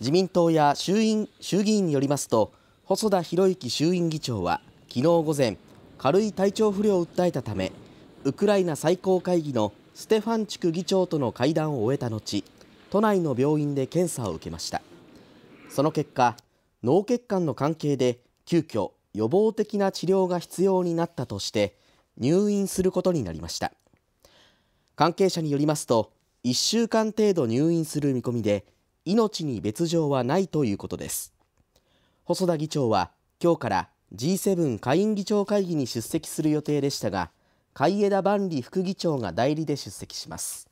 自民党や衆院衆議院によりますと細田博之衆院議長は昨日午前軽い体調不良を訴えたためウクライナ最高会議のステファンチュク議長との会談を終えた後都内の病院で検査を受けましたその結果脳血管の関係で急遽予防的な治療が必要になったとして入院することになりました関係者によりますと1週間程度入院する見込みで命に別状はないということです細田議長は今日から G7 下院議長会議に出席する予定でしたが海江田万里副議長が代理で出席します